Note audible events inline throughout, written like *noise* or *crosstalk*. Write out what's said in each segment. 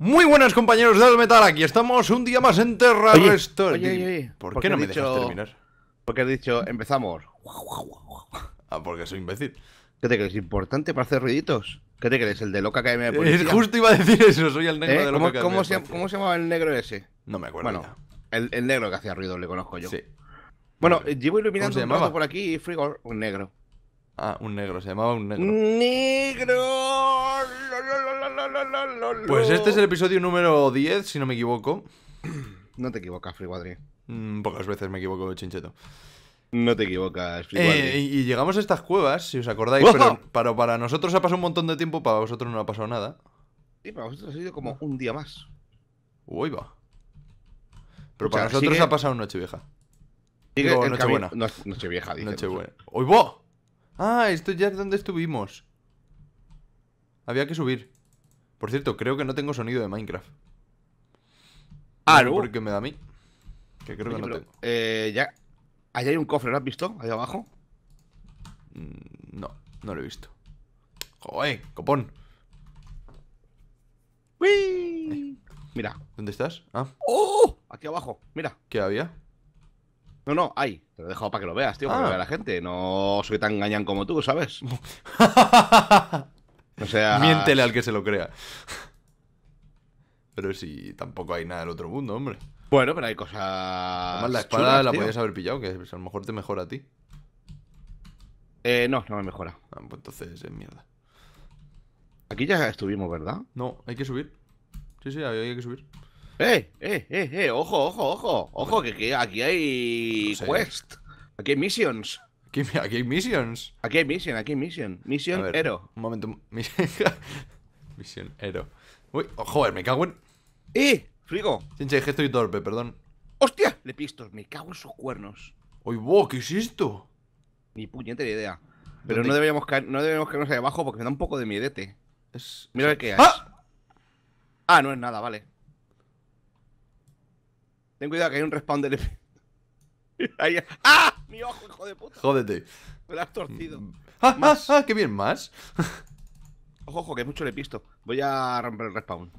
Muy buenas compañeros de metal, aquí estamos un día más en Terra oye, ¿Por, qué no me dicho... dejas terminar? Porque has dicho, empezamos. *laughs* ah, porque soy imbécil. ¿Qué te crees? ¿Importante para hacer ruiditos? ¿Qué te crees? ¿El de Loca que me eh, Policía? justo iba a decir eso, soy el negro ¿Eh? de Loca ¿Cómo, ¿cómo, se, ¿Cómo se llamaba el negro ese? No me acuerdo. Bueno, el, negro que hacía ruido le conozco yo. Sí. Bueno, llevo iluminando un rato por aquí y frigor, un negro. Ah, un negro, se llamaba un negro. ¡Negro! Pues este es el episodio número 10, si no me equivoco. No te equivocas, Free Mm, pocas veces me equivoco, chincheto. No te equivocas, eh, y, llegamos a estas cuevas, si os acordáis, pero para, nosotros ha pasado un montón de tiempo, para vosotros no ha pasado nada. Sí, para vosotros ha sido como un día más. Uy, va. Pero para nosotros ha pasado noche vieja. Digo, noche buena. noche vieja, dice. Noche ¡Uy, va! Ah, esto ya es donde estuvimos. Había que subir. Por cierto, creo que no tengo sonido de Minecraft. Ah, no. Porque me da a mí. Que creo que no tengo. Eh, ya. Allá hay un cofre, ¿lo has visto? Ahí abajo. Mm, no, no lo he visto. Joder, copón. ¡Uy! Eh. Mira. ¿Dónde estás? Ah. ¡Oh! Aquí abajo, mira. ¿Qué había? No, no, ahí. Te lo he dejado para que lo veas, tío, para que ah. vea la gente. No soy tan engañan como tú, ¿sabes? *laughs* O sea. *laughs* Miéntele ah, al que se lo crea. *laughs* Pero si tampoco hay nada del otro mundo, hombre. Bueno, pero hay cosas. Además, la espada la podías haber pillado, que a lo mejor te mejora a ti. Eh, no, no me mejora. Ah, pues entonces es mierda. Aquí ya estuvimos, ¿verdad? No, hay que subir. Sí, sí, hay, que subir. ¡Eh! ¡Eh! ¡Eh! ¡Eh! ¡Ojo, ojo, ojo! ¡Ojo! Que, aquí hay. Quest. Aquí hay missions. Aquí, hay missions. Aquí hay mission, aquí hay misión Mission Un momento. *laughs* mission Ero Uy, oh, joder, me cago en. ¡Eh! ¡Frigo! Chinche, que y torpe, perdón. ¡Hostia! Le pisto me cago en sus cuernos. ¡Uy, wow! ¿Qué es esto? Ni puñetera idea. Pero no deberíamos, caer, no caernos ahí abajo porque me da un poco de miedete. Es... Mira qué es. ¡Ah! ¡Ah! no es nada, vale. Ten cuidado que hay un respawn de... *laughs* ¡Ah! Mi ojo, hijo de puta. Jódete. Me lo has torcido. Mm, mm. ¡Ah, más. Ah, ah, ¡Qué bien, más! *laughs* ojo, ojo, que mucho le pisto. Voy a romper el respawn.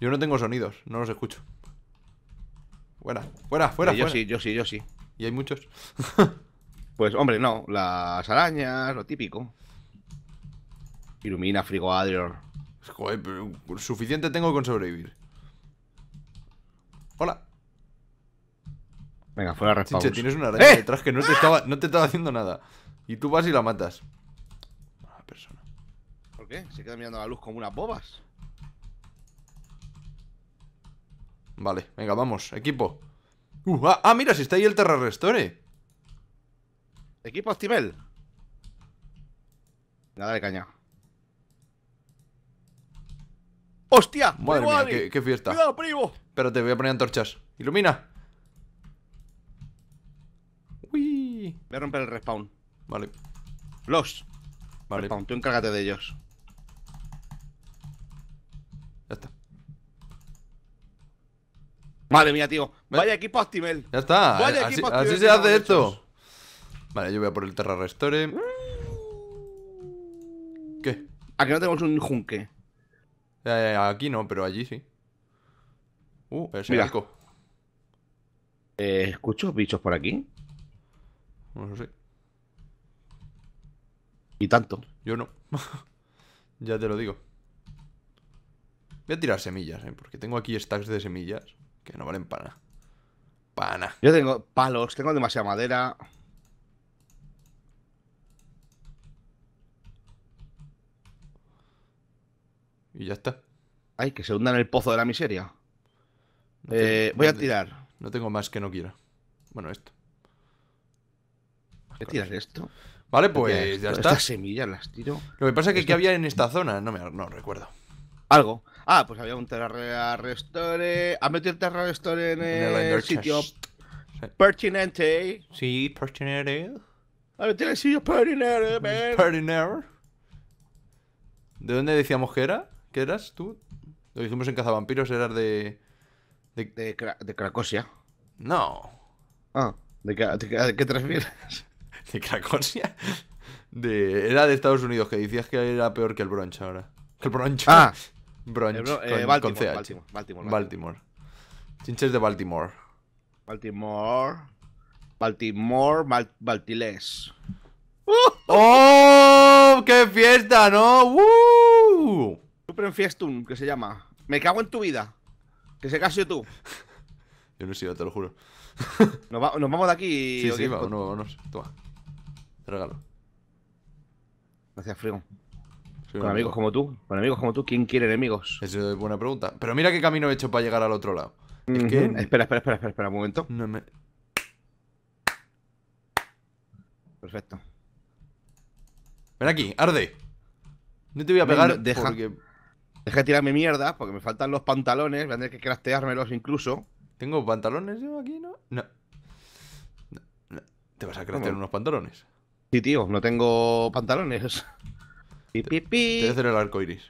Yo no tengo sonidos, no los escucho. Fuera, fuera, fuera. yo sí, yo sí, yo sí. ¿Y hay muchos? *laughs* pues, hombre, no. Las arañas, lo típico. Ilumina, frigo Joder, pero suficiente tengo con sobrevivir. Hola. Venga, fuera respawn. tienes una araña ¡Eh! detrás que no te, estaba, no te estaba haciendo nada. Y tú vas y la matas. Mala persona. ¿Por qué? Se queda mirando a la luz como unas bobas. Vale, venga, vamos, equipo. Uh, ah, ah, mira, si está ahí el Terra Equipo Activel. Nada de caña. ¡Hostia! Madre mía, qué, fiesta. Pero te Espérate, voy a poner antorchas. Ilumina. Voy a romper el respawn. Vale. Los. Vale. Respawn, tú encárgate de ellos. Ya está. Madre mía, tío. Vaya equipo Actimel. Ya está. Vaya así, se hace esto. Vale, yo voy a por el Terra Restore. ¿Qué? Aquí no tenemos un junque. Eh, aquí no, pero allí sí. Uh, ese Mira. Eh, ¿Escucho bichos por aquí? No pues sé. Y tanto. Yo no. *laughs* ya te lo digo. Voy a tirar semillas, ¿eh? Porque tengo aquí stacks de semillas que no valen para nada. Pana. Yo tengo palos, tengo demasiada madera. Y ya está. Ay, que se hunda en el pozo de la miseria. Eh, voy a tirar. No tengo más que no quiera. Bueno, esto. Voy esto. Vale, pues ya está. Estas semillas las tiro. Lo que pasa es que ¿qué había en esta zona? No me no recuerdo. Algo. Ah, pues había un Terra Restore. meter metido Terra Restore en, el, sitio pertinente? Sí, pertinente. A metido el sitio pertinente, mm, man. Pertinente. ¿De dónde decíamos que era? ¿Qué eras tú? Lo hicimos en Cazavampiros, eras de. De, de, Cracosia. No. Ah, ¿de, qué, de qué, qué te refieres? de Cracosia. era de Estados Unidos, que decías que era peor que el brunch ahora. el brunch. Ah. Brunch. con, eh, Baltimore, Baltimore, Baltimore, Chinches de Baltimore. Baltimore. Baltimore, Bal Baltiles. ¡Oh! ¡Oh! ¡Qué fiesta, no! Super Fiestum, que se llama. Me cago en tu vida. Que se casó tú. Yo no he sido, te lo juro. nos, vamos de aquí. Sí, sí, vamos. Toma regalo. Gracias, Frigo con amigos como tú, con amigos como tú, ¿quién quiere enemigos? Esa es buena pregunta. Pero mira qué camino he hecho para llegar al otro lado. Espera, espera, espera, espera, espera un momento. Perfecto. Ven aquí, arde. No te voy a pegar. deja, tirarme mierda, porque me faltan los pantalones. Voy a tener que crasteármelos incluso. ¿Tengo pantalones yo aquí, no? No. ¿Te vas a craftear unos pantalones? Sí, tío, no tengo pantalones. Pi, Te hacer el arco iris.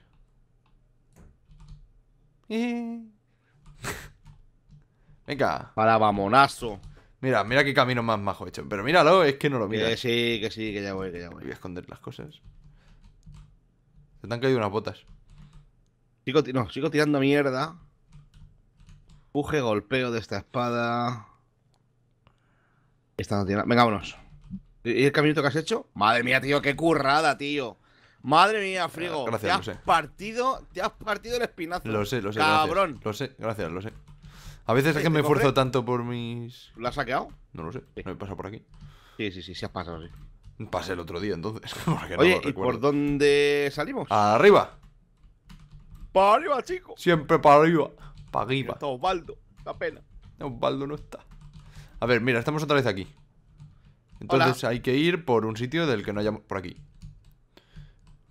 *laughs* Venga. Para mamonazo. Mira, mira qué camino más majo hecho. Pero míralo, es que no lo mira. Que sí, que sí, que ya voy, que ya voy. Voy a esconder las cosas. Se te han caído unas botas. no, sigo tirando mierda. Puje, golpeo de esta espada. Esta no tiene. Venga, vámonos. ¿Y el caminito que has hecho? Madre mía, tío, qué currada, tío. Madre mía, ah, Frigo. Gracias, te has sé. partido, te has partido el espinazo. Lo sé, lo sé. Cabrón. lo sé, gracias, lo sé. A veces es que me esfuerzo tanto por mis. ¿Lo has saqueado? No lo sé. No he pasado por aquí. Sí, sí, sí, sí has pasado, sí. Pasé el otro día entonces. *laughs* Oye, ¿y por dónde salimos? Arriba. Para arriba, chico. Siempre para arriba. Para arriba. Está Osvaldo, la pena. Osvaldo no está. A ver, mira, estamos otra vez aquí. Entonces hay que ir por un sitio del que no haya... Por aquí.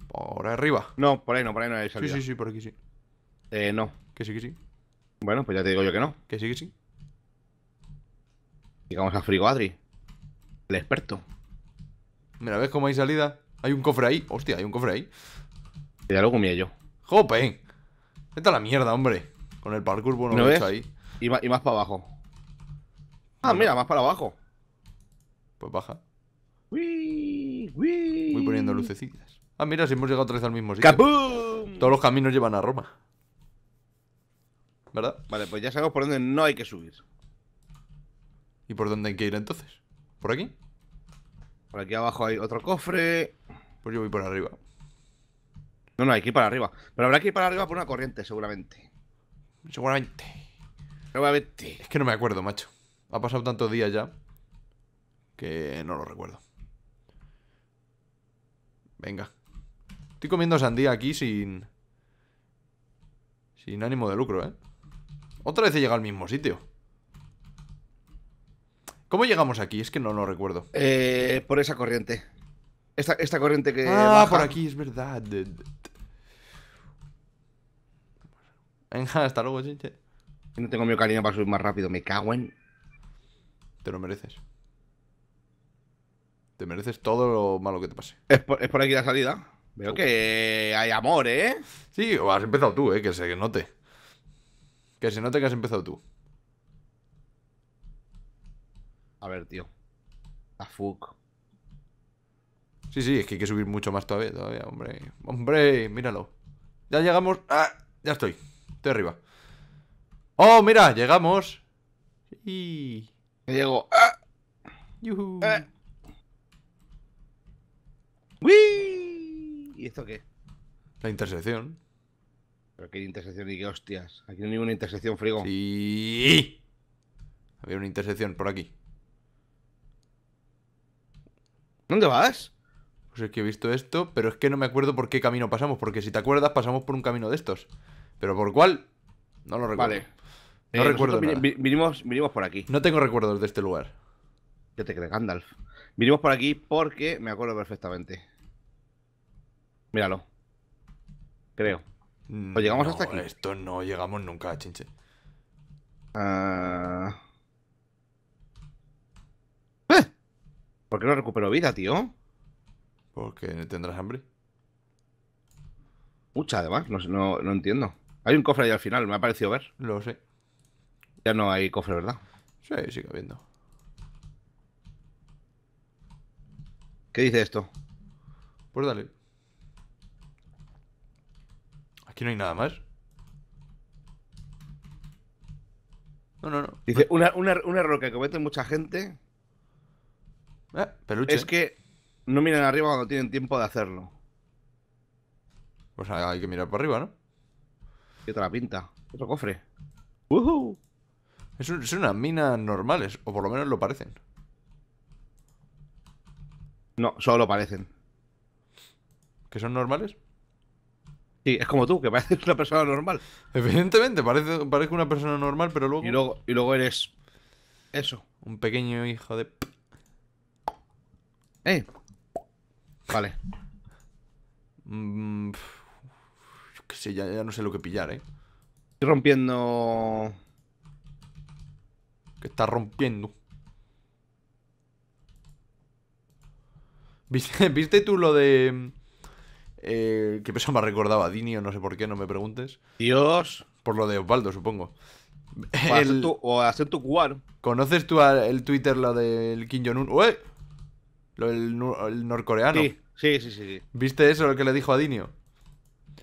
Por arriba. No, por ahí no, por ahí no hay salida. Sí, sí, sí, por aquí sí. Eh, no. Que sí, que sí. Bueno, pues ya te digo yo que no. Que sí, que sí. Llegamos a Frigo Adri. El experto. Mira, ¿ves cómo hay salida? Hay un cofre ahí. Hostia, hay un cofre ahí. ya lo comí yo. ¡Jope! Vete a la mierda, hombre. Con el parkour bueno ¿No he hecho ahí. Y, y más para abajo. Ah, mira, más para abajo. Pues baja. Uy, Voy poniendo lucecitas. Ah, mira, si hemos llegado otra vez al mismo sitio. ¡Capum! Todos los caminos llevan a Roma. ¿Verdad? Vale, pues ya sabemos por dónde no hay que subir. ¿Y por dónde hay que ir entonces? ¿Por aquí? Por aquí abajo hay otro cofre. Pues yo voy por arriba. No, no, hay que ir para arriba. Pero habrá que ir para arriba por una corriente, seguramente. Seguramente. Seguramente. Es que no me acuerdo, macho. Ha pasado tantos días ya. Que no lo recuerdo. Venga. Estoy comiendo sandía aquí sin... Sin ánimo de lucro, ¿eh? Otra vez he llegado al mismo sitio. ¿Cómo llegamos aquí? Es que no lo recuerdo. Eh, por esa corriente. Esta, esta corriente que. Ah, por aquí, es verdad. Venga, hasta luego, chinche. No tengo mi cariño para subir más rápido, me cago en. Te lo mereces. Te mereces todo lo malo que te pase. ¿Es por, aquí la salida? Veo que hay amor, ¿eh? Sí, o has empezado tú, ¿eh? Que se note. Que se note que has empezado tú. A ver, tío. A fuck. Sí, sí, es que hay que subir mucho más todavía, todavía, hombre. Hombre, míralo. Ya llegamos. ¡Ah! Ya estoy. Estoy arriba. ¡Oh, mira! Llegamos. Y. Me Llego. Ah. Eh. ¿Y esto qué? La intersección. Pero qué intersección y qué hostias. Aquí no hay ninguna intersección, frigo. Sí. Había una intersección por aquí. ¿Dónde vas? Pues es que he visto esto, pero es que no me acuerdo por qué camino pasamos, porque si te acuerdas pasamos por un camino de estos. ¿Pero por cuál? No lo recuerdo. Vale. No eh, recuerdo Vinimos, vinimos por aquí. No tengo recuerdos de este lugar. Yo te crees, Gandalf. Vinimos por aquí porque me acuerdo perfectamente. Míralo. Creo. No, mm, ¿O llegamos hasta aquí? Esto no llegamos nunca, chinche. Ah. ¿Eh? ¿Por qué no recupero vida, tío? Porque tendrás hambre. Pucha, además, no, no, no, entiendo. Hay un cofre ahí al final, me ha parecido ver. Lo sé. Ya no hay cofre, ¿verdad? Sí, sigue habiendo. ¿Qué dice esto? Pues dale. Aquí no hay nada más. No, no, no. Dice, una, una, error que comete mucha gente eh, peluche. es que no miran arriba cuando tienen tiempo de hacerlo. Pues hay que mirar para arriba, ¿no? ¿Qué otra pinta? Otro cofre. es, una es unas minas normales, o por lo menos lo parecen. No, solo parecen. ¿Que son normales? Sí, es como tú, que *laughs* pareces una persona normal. Evidentemente, parece, parezco una persona normal, pero luego... Y luego, y luego eres... Eso. Un pequeño hijo de... ¡Eh! Vale. Mm, yo qué sé, ya, no sé lo que pillar, ¿eh? Estoy rompiendo... Que está rompiendo? ¿Viste *laughs* tú lo de... Eh, que me ha recordado a Dini, o no sé por qué, no me preguntes. Dios. Por lo de Osvaldo, supongo. O hacer tu o ¿Conoces tú el Twitter, lo del Kim Jong-un? ¡Ue! Lo del el norcoreano. Sí, sí, sí, sí, ¿Viste eso lo que le dijo a Dinio?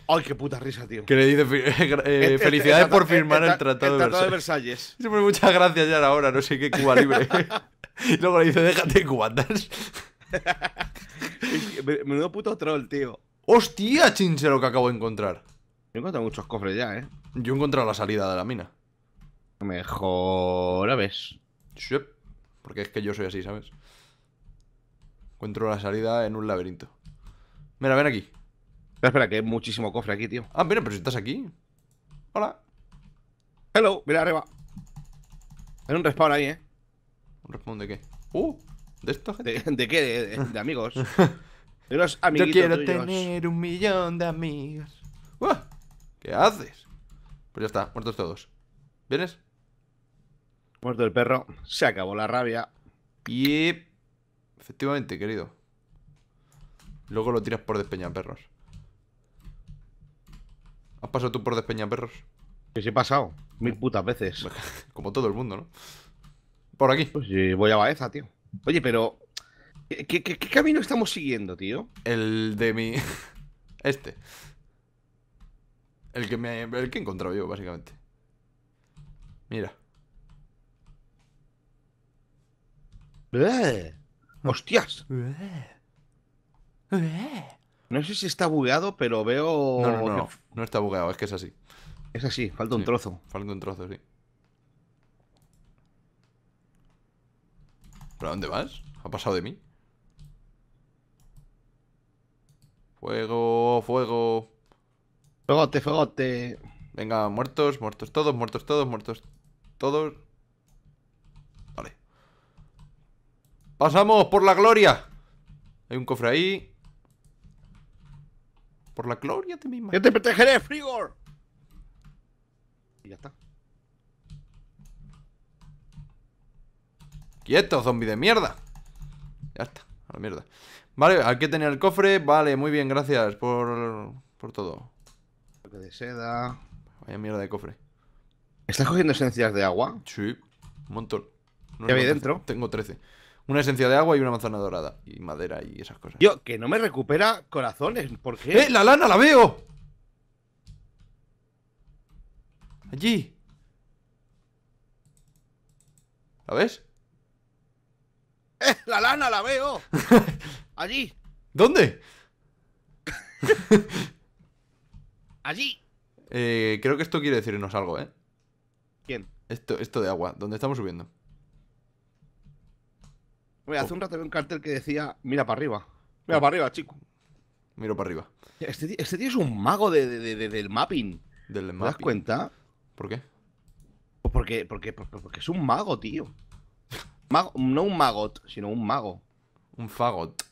Ay, qué puta risa, tío. Que le dice *laughs* eh, eh, este, este, felicidades por firmar el, tratado, de Versalles. *laughs* Pues muchas gracias ya ahora, no sé qué Cuba libre. *laughs* y luego le dice, déjate cuantas Menudo puto troll, tío. ¡Hostia, chinche, lo que acabo de encontrar! Yo he encontrado muchos cofres ya, ¿eh? Yo he encontrado la salida de la mina. Mejor, ¿ves? Sí, porque es que yo soy así, ¿sabes? Encuentro la salida en un laberinto. Mira, ven aquí. Espera, espera, que hay muchísimo cofre aquí, tío. Ah, mira, pero si estás aquí. Hola. Hello, mira arriba. Hay un respawn ahí, ¿eh? ¿Un respawn de qué? ¡Uh! ¿De esto ¿De, qué? de amigos. *laughs* De Yo quiero tener un millón de amigos. ¿Qué haces? Pues ya está, muertos todos. ¿Vienes? Muerto el perro. Se acabó la rabia. Y... Efectivamente, querido. Luego lo tiras por perros. ¿Has pasado tú por perros Que sí he pasado. Mil putas veces. *laughs* Como todo el mundo, ¿no? Por aquí. Pues sí, voy a Baeza, tío. Oye, pero ¿Qué, camino estamos siguiendo, tío? El de mi... *laughs* Este. El que me... El que he encontrado yo, básicamente. Mira. ¡Hostias! No sé si está bugueado, pero veo... No, no, no, no, está bugueado, es que es así. Es así, falta un trozo. Falta un trozo, sí. ¿Pero dónde vas? ¿Ha pasado de mí? Fuego, fuego. Fuegote, fuegote. Venga, muertos, muertos todos, muertos todos, muertos todos. Vale. ¡Pasamos por la gloria! Hay un cofre ahí. Por la gloria de mi ¡Yo te protegeré, Frigor! Y ya está. ¡Quieto, zombie de mierda! Ya está. A la mierda. Vale, aquí tenía el cofre. Vale, muy bien, gracias por, por todo. De seda. Vaya mierda de cofre. ¿Estás cogiendo esencias de agua? Sí, un montón. No ¿Qué dentro? Tengo 13. Una esencia de agua y una manzana dorada. Y madera y esas cosas. Yo, que no me recupera corazones. ¿Por qué? ¡Eh, la lana la veo! Allí. ¿La ves? ¡Eh! *laughs* ¡La lana la veo! *laughs* Allí. ¿Dónde? *laughs* Allí. Eh, creo que esto quiere decirnos algo, ¿eh? ¿Quién? Esto, esto de agua, donde estamos subiendo. hace oh. un rato vi un cartel que decía, mira para arriba. Mira oh. para arriba, chico. Miro para arriba. Este, este tío es un mago del mapping. ¿Del ¿Te das cuenta? ¿Por qué? Pues porque, porque es un mago, tío. Mago, no un magot, sino un mago. Un fagot.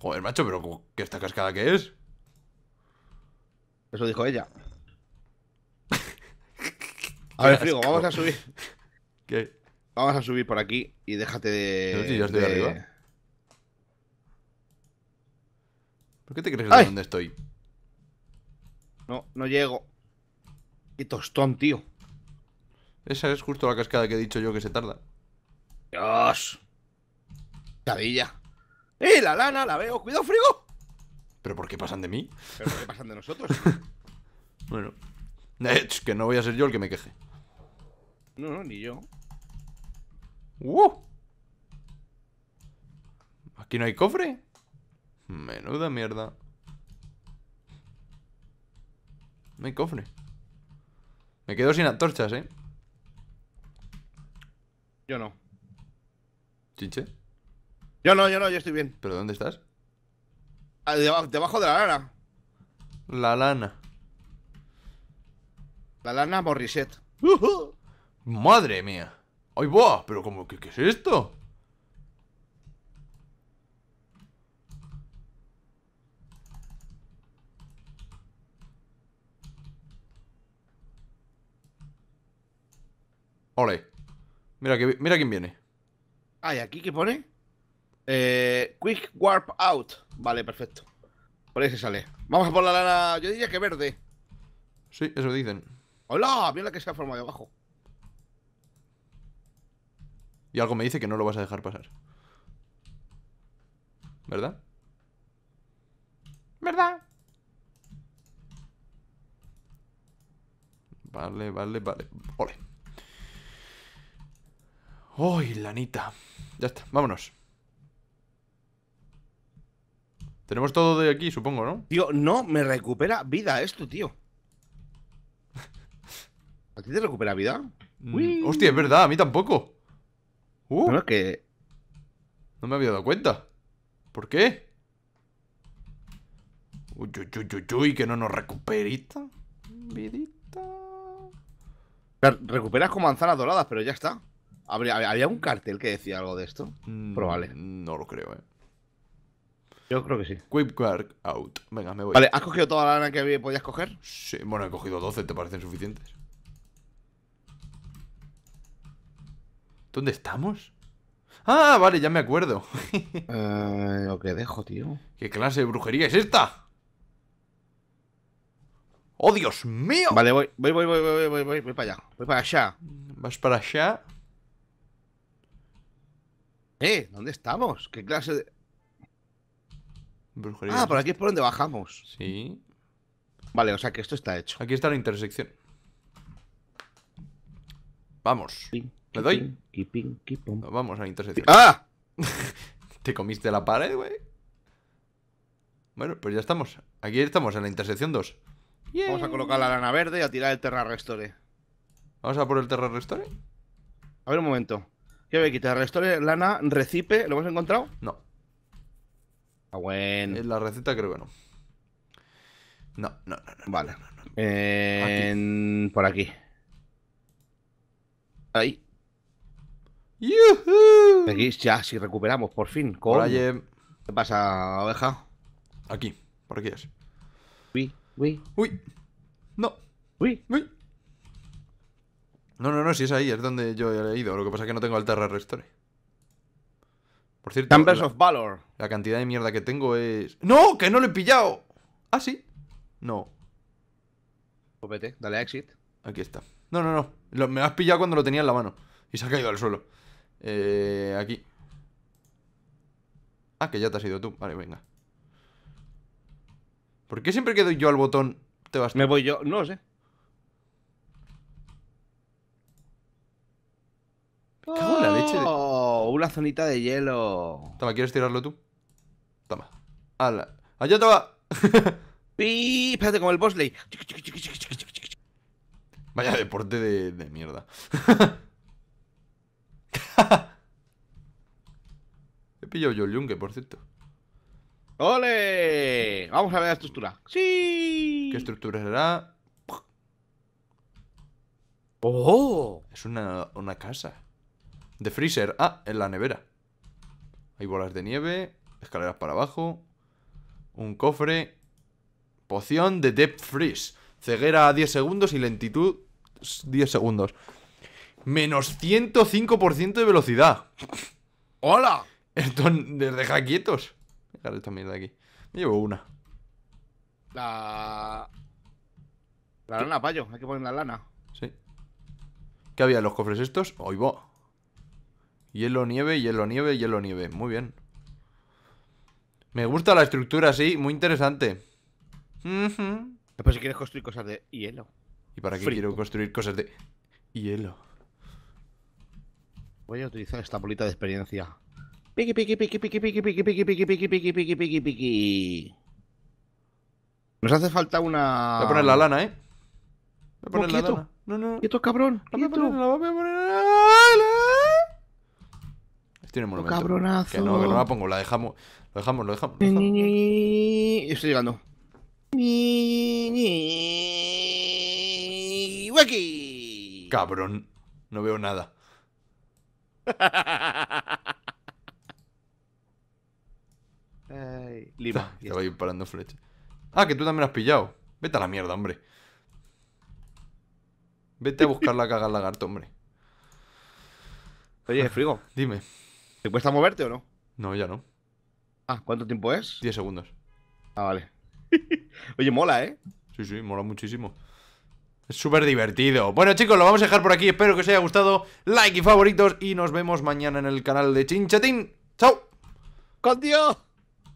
Joder, macho, pero ¿qué esta cascada que es? Eso dijo ella. *laughs* a ver, Frigo, vamos a subir. *laughs* ¿Qué? Vamos a subir por aquí y déjate de. yo estoy arriba. ¿Por qué te crees que donde estoy? No, no llego. Qué tostón, tío. Esa es justo la cascada que he dicho yo que se tarda. Dios. Cadilla. ¡Eh, la lana! ¡La veo! ¡Cuidado, frigo! ¿Pero por qué pasan de mí? ¿Pero por qué pasan de nosotros? *laughs* bueno. Es que no voy a ser yo el que me queje. No, no, ni yo. ¡Uh! ¿Aquí no hay cofre? Menuda mierda. No hay cofre. Me quedo sin antorchas, ¿eh? Yo no. ¿Chinche? Yo no, yo no, yo estoy bien. ¿Pero dónde estás? Ah, debajo, de la lana. La lana. La lana borriset Madre mía. ¡Ay, boah. ¿Pero cómo? ¿Qué, qué es esto? Ole. Mira, que, mira quién viene. Ah, ¿y aquí qué pone? Eh, quick Warp Out. Vale, perfecto. Por ahí se sale. Vamos a por la lana. Yo diría que verde. Sí, eso dicen. ¡Hola! Mira la que se ha formado abajo. Y algo me dice que no lo vas a dejar pasar. ¿Verdad? ¿Verdad? Vale, vale, vale. Ole. Uy, lanita. Ya está, vámonos. Tenemos todo de aquí, supongo, ¿no? Tío, no, me recupera vida esto, tío. ¿A ti te recupera vida? Mm, hostia, es verdad, a mí tampoco. Uh. no, que... No me había dado cuenta. ¿Por qué? Uy, uy, uy, uy, uy que no nos recuperita. Vidita. Recuperas como manzanas doradas, pero ya está. ¿Habría, ¿Había un cartel que decía algo de esto? Mm, Probable. No lo creo, eh. Yo creo que sí. Quip Quark out. Venga, me voy. Vale, ¿has cogido toda la lana que podías coger? Sí, bueno, he cogido 12, ¿te parecen suficientes? ¿Dónde estamos? Ah, vale, ya me acuerdo. *laughs* Eh, lo que dejo, tío. ¿Qué clase de brujería es esta? ¡Oh, Dios mío! Vale, voy, voy, voy, voy, voy, voy, voy, voy para allá. Voy para allá. ¿Vas para allá? Eh, ¿dónde estamos? ¿Qué clase de...? Ah, por aquí es por donde bajamos. Sí. Vale, o sea que esto está hecho. Aquí está la intersección. Vamos. ¿Le doy? Vamos a la intersección. ¡Ah! *laughs* Te comiste la pared, güey. Bueno, pues ya estamos. Aquí estamos, en la intersección 2. Vamos a colocar la lana verde y a tirar el Terra Restore. ¿Vamos a por el Terra Restore? A ver un momento. ¿Qué me quita? de lana, recipe? ¿Lo hemos encontrado? No. Ah, bueno. En la receta creo que no. No, no, no. vale. Por aquí. Ahí. ¡Yuhu! Aquí ya, si recuperamos, por fin. Eh. ¿Qué pasa, oveja? Aquí, por aquí es. Uy, uy. Uy. No. Uy. Uy. No, no, no, si es ahí, es donde yo he ido. Lo que pasa es que no tengo el Terra Restore. Por cierto. la, of Valor. La cantidad de mierda que tengo es. ¡No! ¡Que no lo he pillado! ¿Ah, sí? No. Pues dale exit. Aquí está. No, no, no. me has pillado cuando lo tenía en la mano. Y se ha caído al suelo. Eh, aquí. Ah, que ya te has ido tú. Vale, venga. ¿Por qué siempre que doy yo al botón te vas Me voy yo, no lo sé. Cago en la leche Oh, Una zonita de hielo. Toma, ¿quieres tirarlo tú? Toma. ¡Hala! ¡Allá te *laughs* ¡Pi! Espérate, como el Bosley. Vaya deporte de, de mierda. *laughs* He pillado yo el yunque, por cierto. ¡Ole! Vamos a ver la estructura. ¡Sí! ¿Qué estructura será? ¡Oh! Es una, una casa. De freezer. Ah, en la nevera. Hay bolas de nieve. Escaleras para abajo. Un cofre. Poción de Depth Freeze. Ceguera a 10 segundos y lentitud 10 segundos. Menos 105% de velocidad. ¡Hola! Esto les deja quietos. Dejar esta mierda aquí. Me llevo una. La. La lana, payo. Hay que poner la lana. Sí. ¿Qué había en los cofres estos? Oigo. Hielo, nieve, hielo, nieve, hielo, nieve. Muy bien. Me gusta la estructura así, muy interesante. si quieres construir cosas de hielo. ¿Y para qué quiero construir cosas de hielo? Voy a utilizar esta bolita de experiencia. Piqui, piqui, piqui, piqui, piqui, piqui, piqui, piqui, piqui, piqui, piqui, piqui, piqui. Nos hace falta una. Voy a poner la lana, eh. Voy a poner la lana. No, no. Quieto, cabrón. Voy a poner la tiene Cabronazo. Que no, que no la pongo, la dejamos. Lo dejamos, lo dejamos. Y Estoy llegando. Cabrón. No veo nada. Te *laughs* Lima. Te *laughs* voy parando flecha. Ah, que tú también has pillado. Vete a la mierda, hombre. Vete a buscar la caga lagarto, hombre. Oye, frigo. Dime. ¿Te cuesta moverte o no? No, ya no. Ah, ¿cuánto tiempo es? 10 segundos. Ah, vale. *laughs* Oye, mola, ¿eh? Sí, sí, mola muchísimo. Es súper divertido. Bueno, chicos, lo vamos a dejar por aquí. Espero que os haya gustado. Like y favoritos. Y nos vemos mañana en el canal de Chinchatín. ¡Chao! ¡Con